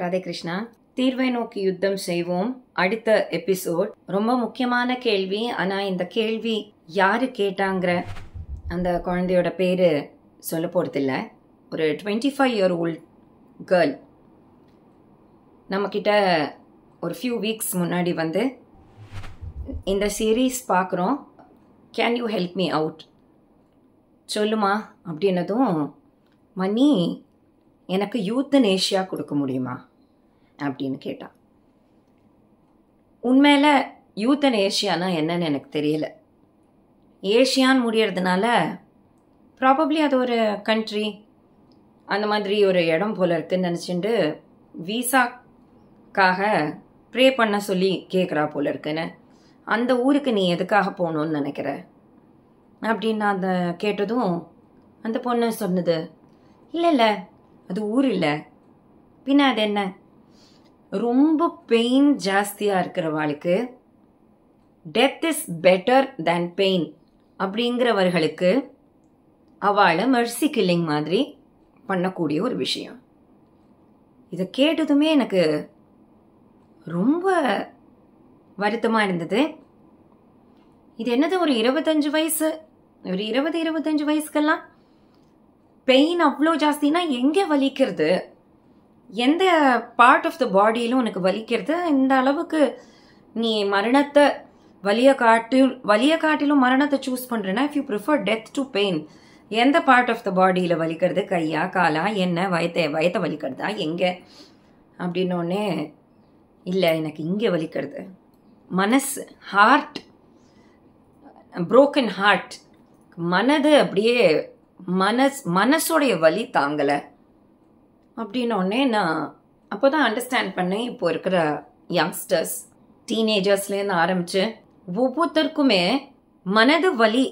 ராதே கிருஷ்ணா தீர்வை நோக்கி யுத்தம் செய்வோம் அடுத்த எபிசோட் ரொம்ப முக்கியமான கேள்வி ஆனால் இந்த கேள்வி யாரு கேட்டாங்கிற அந்த குழந்தையோட பேர் சொல்ல போகிறதில்ல ஒரு twenty five year old girl நம்மக்கிட்ட ஒரு ஃபியூ வீக்ஸ் முன்னாடி வந்து இந்த சீரீஸ் பார்க்குறோம் can you help me out சொல்லுமா அப்படின்னதும் மணி எனக்கு யூத்தனேஷியா கொடுக்க முடியுமா அப்படின்னு கேட்டான் உண்மையில் யூத்தனேஷியானா என்னன்னு எனக்கு தெரியல ஏஷியான்னு முடியறதுனால ப்ராபப்ளி அது ஒரு கண்ட்ரி அந்த மாதிரி ஒரு இடம் போல இருக்குன்னு நினச்சிட்டு வீசாக்காக ப்ரே பண்ண சொல்லி கேட்குறா போல இருக்குன்னு அந்த ஊருக்கு நீ எதுக்காக போகணும்னு நினைக்கிற அப்படின்னு நான் அதை கேட்டதும் அந்த பொண்ணு சொன்னது இல்லை இல்லை அது ஊர் இல்லை பின்ன அது என்ன ரொம்ப பெயின் ஜாஸ்தியாக இருக்கிறவாளுக்கு death is better than pain அப்படிங்கிறவர்களுக்கு அவளை மெர்சி கில்லிங் மாதிரி பண்ணக்கூடிய ஒரு விஷயம் இதை கேட்டதுமே எனக்கு ரொம்ப வருத்தமாக இருந்தது இது என்னது ஒரு இருபத்தஞ்சு வயசு ஒரு இருபது இருபத்தஞ்சு வயசுக்கெல்லாம் பெயின் அவ்வளோ ஜாஸ்தினா எங்கே வலிக்கிறது எந்த பார்ட் ஆஃப் த பாடியிலும் உனக்கு வலிக்கிறது இந்த அளவுக்கு நீ மரணத்தை வலிய காட்டில் வலிய காட்டிலும் மரணத்தை சூஸ் பண்ணுறேன்னா if you prefer death to pain எந்த பார்ட் ஆஃப் த பாடியில் வலிக்கிறது கையா காலா என்ன வயத்தை வயத்தை வலிக்கிறதா எங்கே அப்படின்னோடனே இல்லை எனக்கு இங்கே வலிக்கிறது மனசு ஹார்ட் ப்ரோக்கன் ஹார்ட் மனது அப்படியே மனஸ் மனசோடைய வலி தாங்கலை அப்படின்னோடனே நான் அப்போ தான் அண்டர்ஸ்டாண்ட் பண்ணேன் இப்போ இருக்கிற யங்ஸ்டர்ஸ் டீனேஜர்ஸ்லேருந்து ஆரம்பித்து ஒவ்வொருத்தருக்குமே மனது வலி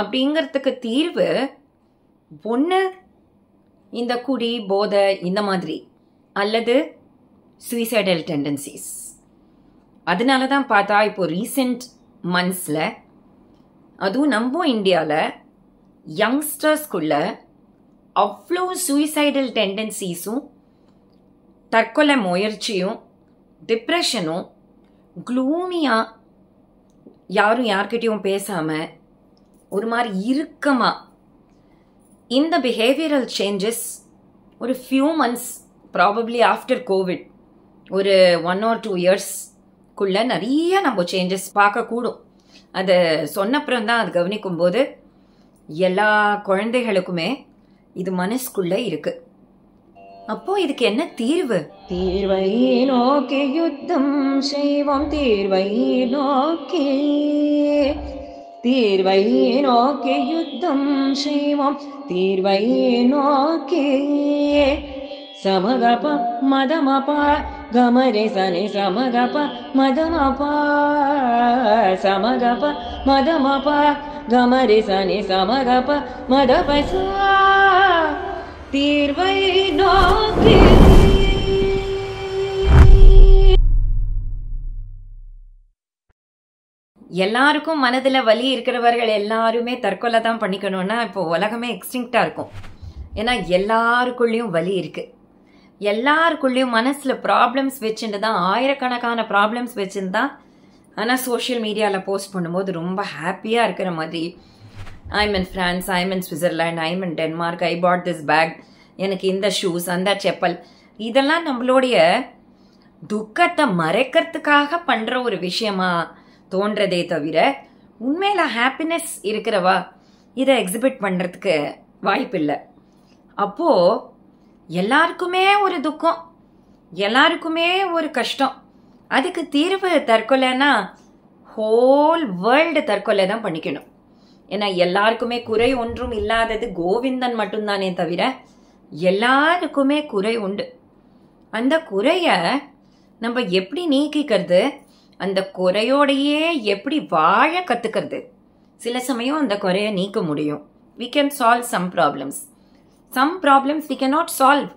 அப்படிங்கிறதுக்கு தீர்வு ஒன்று இந்த குடி போதை இந்த மாதிரி அல்லது சுயசைடல் டெண்டன்சிஸ் அதனால தான் பார்த்தா இப்போ ரீசெண்ட் மந்த்ஸில் அதுவும் நம்ம இந்தியாவில் யங்ஸ்டர்ஸ்குள்ள அவ்வளோ சூயசைடல் டெண்டன்சிஸும் தற்கொலை முயற்சியும் டிப்ரெஷனும் க்ளூமியாக யாரும் யார்கிட்டையும் பேசாமல் ஒரு மாதிரி இறுக்கமாக இந்த பிஹேவியரல் சேஞ்சஸ் ஒரு few months probably after COVID ஒரு ஒன் ஆர் டூ இயர்ஸ்க்குள்ளே நிறைய நம்ம சேஞ்சஸ் பார்க்கக்கூடும் அதை சொன்னப்புறம் தான் அது கவனிக்கும்போது எல்லா குழந்தைகளுக்குமே இது மனசுக்குள்ள இருக்கு அப்போ இதுக்கு என்ன தீர்வு தீர்வை நோக்கி யுத்தம் செய்வோம் தீர்வை நோக்கி தீர்வை நோக்கி யுத்தம் செய்வோம் தீர்வை நோக்கி சமகப மதமபா கமரே சனி சமகப மதமபா சமகப மதமபா கமரி சனி சமகப மடபச தீர்வை நோக்கி எல்லாருக்கும் மனதில் வலி இருக்கிறவர்கள் எல்லாருமே தற்கொலை தான் பண்ணிக்கணும்னா இப்போ உலகமே எக்ஸ்டிங்க்டாக இருக்கும் ஏன்னா எல்லாருக்குள்ளேயும் வலி இருக்குது எல்லாருக்குள்ளேயும் மனசில் ப்ராப்ளம்ஸ் வச்சுட்டு தான் ஆயிரக்கணக்கான ப்ராப்ளம்ஸ் தான் ஆனால் சோஷியல் மீடியாவில் போஸ்ட் பண்ணும்போது ரொம்ப ஹாப்பியாக இருக்கிற மாதிரி I'm in France I'm in Switzerland I'm in Denmark I bought this bag எனக்கு இந்த ஷூஸ் அந்த செப்பல் இதெல்லாம் நம்மளுடைய துக்கத்தை மறைக்கிறதுக்காக பண்ணுற ஒரு விஷயமா தோன்றதே தவிர உண்மையில் ஹாப்பினஸ் இருக்கிறவா இதை எக்ஸிபிட் பண்ணுறதுக்கு வாய்ப்பில்லை அப்போது எல்லாருக்குமே ஒரு துக்கம் எல்லாருக்குமே ஒரு கஷ்டம் அதுக்கு தீர்வு தற்கொலைன்னா ஹோல் வேர்ல்டு தற்கொலை தான் பண்ணிக்கணும் ஏன்னா எல்லாருக்குமே குறை ஒன்றும் இல்லாதது கோவிந்தன் மட்டும்தானே தவிர எல்லாருக்குமே குறை உண்டு அந்த குறைய நம்ம எப்படி நீக்கிக்கிறது அந்த குறையோடையே எப்படி வாழ கற்றுக்கிறது சில சமயம் அந்த குறையை நீக்க முடியும் we can solve some problems some problems we can not solve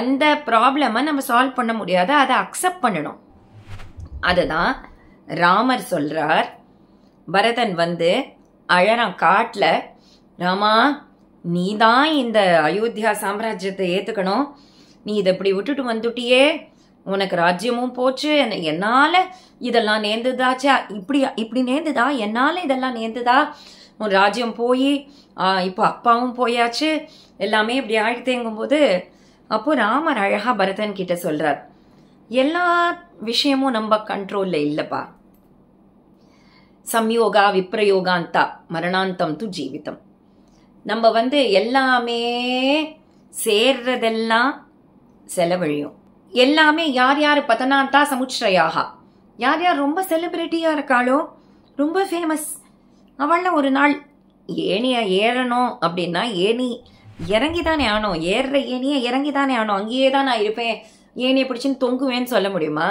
அந்த ப்ராப்ளமை நம்ம சால்வ் பண்ண முடியாது அதை அக்செப்ட் பண்ணணும் அதுதான் ராமர் சொல்றார் பரதன் வந்து அழறா காட்டில் ராமா நீ தான் இந்த அயோத்தியா சாம்ராஜ்யத்தை ஏற்றுக்கணும் நீ இதை இப்படி விட்டுட்டு வந்துட்டியே உனக்கு ராஜ்யமும் போச்சு என்னால் இதெல்லாம் நேர்ந்துதாச்சா இப்படி இப்படி நேர்ந்துதா என்னால் இதெல்லாம் நேர்ந்துதா உன் ராஜ்யம் போய் இப்போ அப்பாவும் போயாச்சு எல்லாமே இப்படி ஆழ்த்தேங்கும்போது அப்போது ராமர் அழகா பரதன் கிட்ட சொல்கிறார் எல்லா விஷயமும் நம்ம கண்ட்ரோலில் இல்லப்பா சம்யோகா விப்ரயோகாந்தா மரணாந்தம் து ஜீவிதம் நம்ம வந்து எல்லாமே சேர்றதெல்லாம் செலவழியும் எல்லாமே யார் யார் பதனாந்தா சமுச்சரையாகா யார் யார் ரொம்ப செலிபிரிட்டியாக இருக்காளோ ரொம்ப ஃபேமஸ் அவள்லாம் ஒரு நாள் ஏனியை ஏறணும் அப்படின்னா ஏனி இறங்கி தானே ஆனோம் ஏறுற ஏனியை இறங்கி தானே ஆனோம் அங்கேயே தான் நான் இருப்பேன் ஏனைய பிடிச்சின்னு தொங்குவேன்னு சொல்ல முடியுமா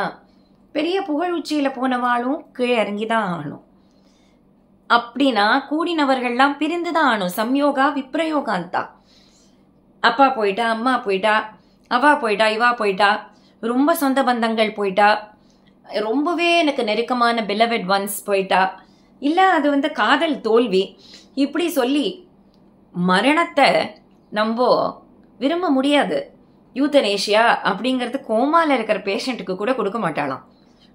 பெரிய புகழ் உச்சியில் போனவாளும் கீழே இறங்கி தான் ஆகணும் அப்படின்னா கூடினவர்கள்லாம் பிரிந்து தான் ஆகணும் சம்யோகா விப்ரயோகாந்தா அப்பா போயிட்டா அம்மா போயிட்டா அவா போயிட்டா இவா போயிட்டா ரொம்ப சொந்த பந்தங்கள் போயிட்டா ரொம்பவே எனக்கு நெருக்கமான பிலவெட் ஒன்ஸ் போயிட்டா இல்லை அது வந்து காதல் தோல்வி இப்படி சொல்லி மரணத்தை நம்ம விரும்ப முடியாது யூத்தனேஷியா அப்படிங்கிறது கோமாவில் இருக்கிற பேஷண்ட்டுக்கு கூட கொடுக்க மாட்டாளாம்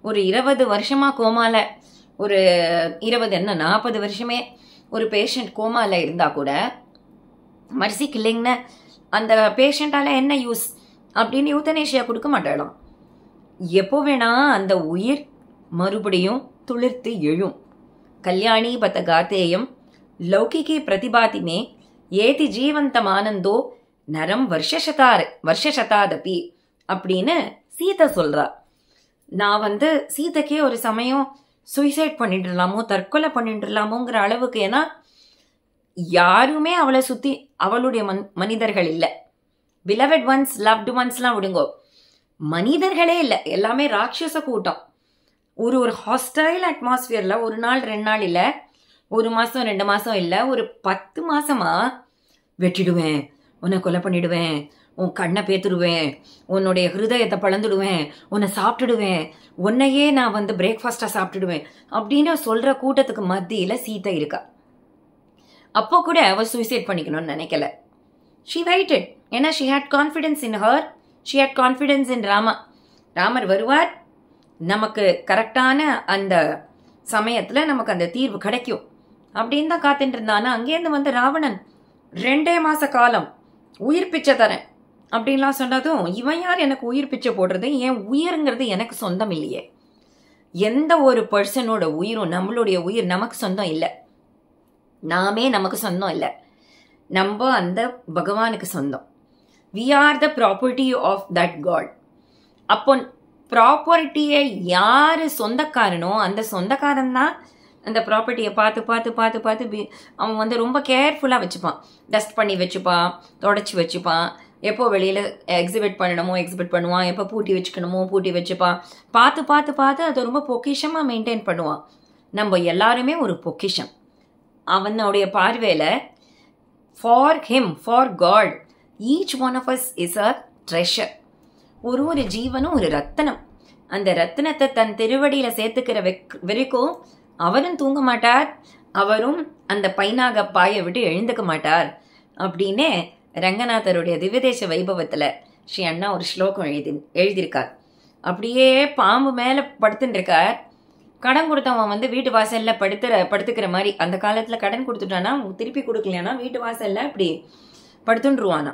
ஒரு இருபது வருஷமாக கோமாவில் ஒரு இருபது என்ன நாற்பது வருஷமே ஒரு பேஷண்ட் கோமாவில் இருந்தால் கூட மர்சி கில்லிங்னு அந்த பேஷண்ட்டால் என்ன யூஸ் அப்படின்னு யூத்தனேஷியா கொடுக்க மாட்டாளாம் எப்போ வேணால் அந்த உயிர் மறுபடியும் துளிர்த்து எழும் கல்யாணி பத்த காத்தேயம் லௌகிகி பிரதிபாதிமே ஏதி ஜீவந்தமானந்தோ நரம் வருஷசதாரு பி அப்படின்னு சீதை சொல்றா நான் வந்து சீதைக்கே ஒரு சமயம் சுயசைட் பண்ணிட்டுலாமோ தற்கொலை பண்ணிட்டுலாமோங்கிற அளவுக்கு ஏன்னா யாருமே அவளை சுற்றி அவளுடைய மன் மனிதர்கள் இல்லை பிலவட் ஒன்ஸ் லவ்டு ஒன்ஸ்லாம் விடுங்கோ மனிதர்களே இல்லை எல்லாமே ராட்சச கூட்டம் ஒரு ஒரு ஹாஸ்டைல் அட்மாஸ்ஃபியரில் ஒரு நாள் ரெண்டு நாள் இல்லை ஒரு மாதம் ரெண்டு மாதம் இல்லை ஒரு பத்து மாதமாக வெட்டிடுவேன் உன்னை கொலை பண்ணிடுவேன் உன் கண்ணை பேத்துடுவேன் உன்னுடைய ஹிருதயத்தை பழந்துடுவேன் உன்னை சாப்பிட்டுடுவேன் உன்னையே நான் வந்து பிரேக்ஃபாஸ்ட்டாக சாப்பிட்டுடுவேன் அப்படின்னு சொல்கிற கூட்டத்துக்கு மத்தியில் சீத்தை இருக்கா அப்போ கூட அவள் சூசைட் பண்ணிக்கணும்னு நினைக்கல ஷி வெயிட்டட் ஏன்னா she had confidence in her she had confidence in Rama Ramar வருவார் நமக்கு கரெக்டான அந்த சமயத்தில் நமக்கு அந்த தீர்வு கிடைக்கும் அப்படின்னு தான் காத்துட்டு இருந்தான்னா அங்கேருந்து வந்து ராவணன் ரெண்டே மாத காலம் உயிர் பிச்சை தரேன் அப்படின்லாம் சொன்னதும் இவன் யார் எனக்கு உயிர் பிச்சை போடுறது ஏன் உயிருங்கிறது எனக்கு சொந்தம் இல்லையே எந்த ஒரு பர்சனோட உயிரும் நம்மளுடைய உயிர் நமக்கு சொந்தம் இல்லை நாமே நமக்கு சொந்தம் இல்லை நம்ம அந்த பகவானுக்கு சொந்தம் we are the property of that God அப்போ ப்ராப்பர்ட்டியை யார் சொந்தக்காரனோ அந்த சொந்தக்காரன் தான் அந்த ப்ராப்பர்ட்டியை பார்த்து பார்த்து பார்த்து பார்த்து அவன் வந்து ரொம்ப கேர்ஃபுல்லாக வச்சுப்பான் டஸ்ட் பண்ணி வச்சுப்பான் தொடச்சி வச்சுப்பான் எப்போ வெளியில் எக்ஸிபிட் பண்ணணுமோ எக்ஸிபிட் பண்ணுவான் எப்போ பூட்டி வச்சுக்கணுமோ பூட்டி வச்சுப்பான் பார்த்து பார்த்து பார்த்து அதை ரொம்ப பொக்கிஷமாக மெயின்டைன் பண்ணுவான் நம்ம எல்லாருமே ஒரு பொக்கிஷம் அவனுடைய பார்வையில் for him for God each one of us is a treasure ஒரு ஒரு ஜீவனும் ஒரு ரத்தனம் அந்த ரத்தனத்தை தன் திருவடியில் சேர்த்துக்கிற வெக் வரைக்கும் அவரும் தூங்க மாட்டார் அவரும் அந்த பைனாக பாயை விட்டு எழுந்துக்க மாட்டார் அப்படின்னு ரங்கநாதருடைய திவ்யதேச வைபவத்தில் ஸ்ரீ அண்ணா ஒரு ஸ்லோகம் எழுதி எழுதியிருக்கார் அப்படியே பாம்பு மேலே படுத்துன்னு இருக்கார் கடன் கொடுத்தவன் வந்து வீட்டு வாசலில் படுத்துற படுத்துக்கிற மாதிரி அந்த காலத்தில் கடன் கொடுத்துட்டானா திருப்பி கொடுக்கலையானா வீட்டு வாசலில் இப்படி படுத்துருவானா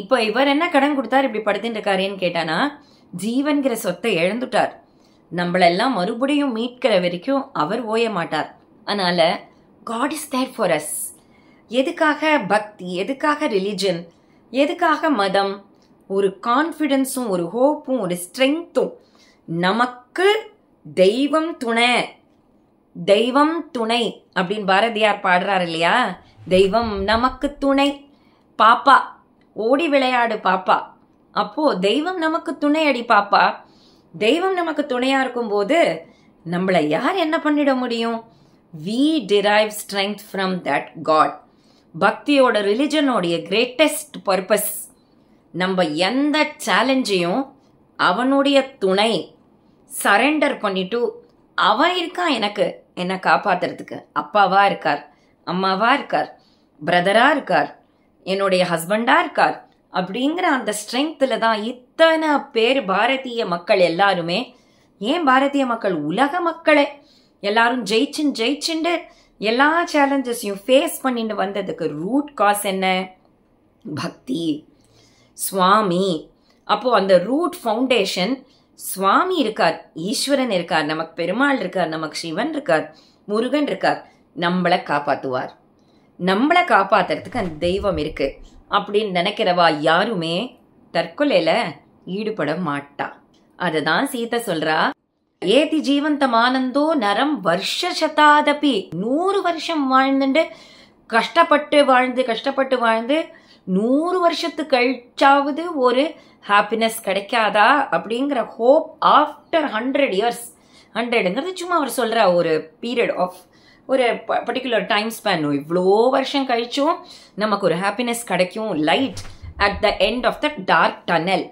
இப்போ இவர் என்ன கடன் கொடுத்தார் இப்படி படுத்துட்டு இருக்காருன்னு கேட்டானா ஜீவன்கிற சொத்தை இழந்துட்டார் நம்மளெல்லாம் மறுபடியும் மீட்கிற வரைக்கும் அவர் ஓய மாட்டார் அதனால் God is there for us எதுக்காக பக்தி எதுக்காக ரிலிஜன் எதுக்காக மதம் ஒரு கான்ஃபிடென்ஸும் ஒரு ஹோப்பும் ஒரு ஸ்ட்ரெங்க்த்தும் நமக்கு தெய்வம் துணை தெய்வம் துணை அப்படின்னு பாரதியார் பாடுறார் இல்லையா தெய்வம் நமக்கு துணை பாப்பா ஓடி விளையாடு பாப்பா அப்போ தெய்வம் நமக்கு துணை அடி பாப்பா தெய்வம் நமக்கு துணையா இருக்கும் போது நம்மளை யார் என்ன பண்ணிட முடியும் we derive strength from that God பக்தியோட ரிலிஜனோடைய கிரேட்டஸ்ட் பர்பஸ் நம்ம எந்த சேலஞ்சையும் அவனுடைய துணை சரண்டர் பண்ணிட்டு அவன் இருக்கான் எனக்கு என்னை காப்பாத்துறதுக்கு அப்பாவா இருக்கார் அம்மாவா இருக்கார் பிரதரா இருக்கார் என்னுடைய ஹஸ்பண்டா இருக்கார் அப்படிங்கிற அந்த ஸ்ட்ரென்த்தில் தான் இத்தனை பேர் பாரதிய மக்கள் எல்லாருமே ஏன் பாரதிய மக்கள் உலக மக்களை எல்லாரும் ஜெயிச்சுன் ஜெயிச்சுண்டு எல்லா சேலஞ்சஸையும் ஃபேஸ் பண்ணிட்டு வந்ததுக்கு ரூட் காஸ் என்ன பக்தி சுவாமி அப்போது அந்த ரூட் ஃபவுண்டேஷன் சுவாமி இருக்கார் ஈஸ்வரன் இருக்கார் நமக்கு பெருமாள் இருக்கார் நமக்கு சிவன் இருக்கார் முருகன் இருக்கார் நம்மளை காப்பாற்றுவார் நம்மளை காப்பாற்றுறதுக்கு அந்த தெய்வம் இருக்குது அப்படின்னு நினைக்கிறவா யாருமே தற்கொலையில ஈடுபட மாட்டா அதுதான் சீதை சொல்றா ஏதி ஜீவந்தமானந்தோ நரம் வருஷ சதாதபி நூறு வருஷம் வாழ்ந்துட்டு கஷ்டப்பட்டு வாழ்ந்து கஷ்டப்பட்டு வாழ்ந்து நூறு வருஷத்து கழிச்சாவது ஒரு ஹாப்பினஸ் கிடைக்காதா அப்படிங்கிற ஹோப் ஆஃப்டர் ஹண்ட்ரட் இயர்ஸ் ஹண்ட்ரட்ங்கிறது சும்மா அவர் சொல்ற ஒரு பீரியட் ஆஃப் ஒரு பர்டிகுலர் டைம் ஸ்பேனும் இவ்வளோ வருஷம் கழிச்சும் நமக்கு ஒரு ஹாப்பினஸ் கிடைக்கும் light at the end of the dark tunnel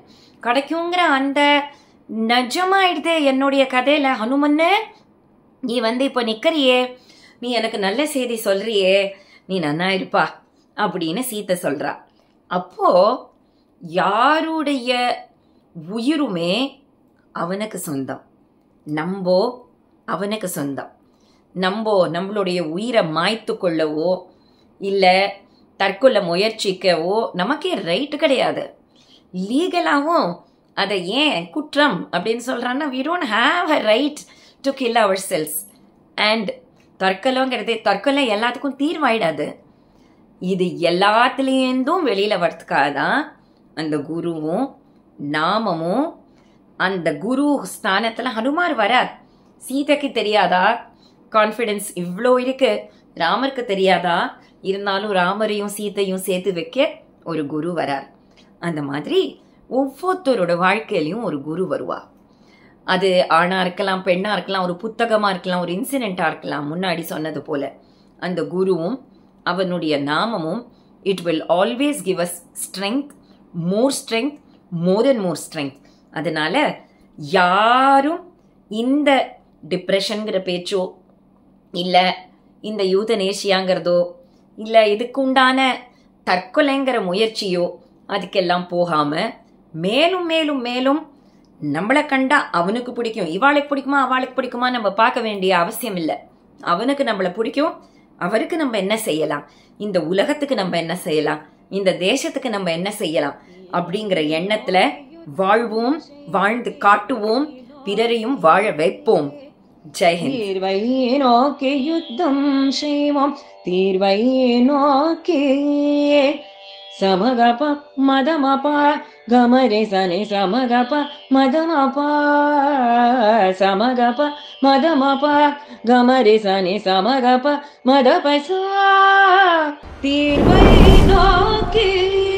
கிடைக்குங்கிற அந்த நஜமாயிடுது என்னுடைய கதையில் ஹனுமன்னு நீ வந்து இப்போ நிற்கிறியே நீ எனக்கு நல்ல செய்தி சொல்கிறியே நீ நன்னா இருப்பா அப்படின்னு சீத்தை சொல்கிறா அப்போது யாருடைய உயிருமே அவனுக்கு சொந்தம் நம்போ அவனுக்கு சொந்தம் நம்போ நம்மளுடைய உயிரை மாய்த்து கொள்ளவோ இல்லை தற்கொலை முயற்சிக்கவோ நமக்கே ரைட்டு கிடையாது லீகலாகவும் அதை ஏன் குற்றம் அப்படின்னு சொல்கிறான்னா we don't have a right to kill ourselves and தற்கொலைங்கிறது தற்கொலை எல்லாத்துக்கும் தீர்வாயிடாது இது எல்லாத்துலேருந்தும் வெளியில் வரத்துக்காக தான் அந்த குருவும் நாமமும் அந்த குரு ஸ்தானத்தில் ஹனுமார் வரார் சீதைக்கு தெரியாதா கான்ஃபிடென்ஸ் இவ்வளோ இருக்கு ராமருக்கு தெரியாதா இருந்தாலும் ராமரையும் சீத்தையும் சேர்த்து வைக்க ஒரு குரு வரார் அந்த மாதிரி ஒவ்வொருத்தரோட வாழ்க்கையிலையும் ஒரு குரு வருவா அது ஆணா இருக்கலாம் பெண்ணா இருக்கலாம் ஒரு புத்தகமா இருக்கலாம் ஒரு இன்சிடென்டா இருக்கலாம் முன்னாடி சொன்னது போல அந்த குருவும் அவனுடைய நாமமும் it will always give us strength more strength more and more strength அதனால யாரும் இந்த டிப்ரெஷனுங்கிற பேச்சோ இல்லை இந்த யூதனேஷியாங்கிறதோ இல்லை இதுக்குண்டான தற்கொலைங்கிற முயற்சியோ அதுக்கெல்லாம் போகாமல் மேலும் மேலும் மேலும் நம்மளை கண்டா அவனுக்கு பிடிக்கும் இவாளுக்கு பிடிக்குமா அவளுக்கு பிடிக்குமா நம்ம பார்க்க வேண்டிய அவசியம் இல்லை அவனுக்கு நம்மளை பிடிக்கும் அவருக்கு நம்ம என்ன செய்யலாம் இந்த உலகத்துக்கு நம்ம என்ன செய்யலாம் இந்த தேசத்துக்கு நம்ம என்ன செய்யலாம் அப்படிங்கிற எண்ணத்துல வாழ்வோம் வாழ்ந்து காட்டுவோம் பிறரையும் வாழ வைப்போம் जय हिंद तिर्वैनोके युद्धं शैवं तिर्वैनोके समगप मदमप गमरे सने समगप मदमप समगप मदमप गमरे सने समगप मदपसा तिर्वैनोके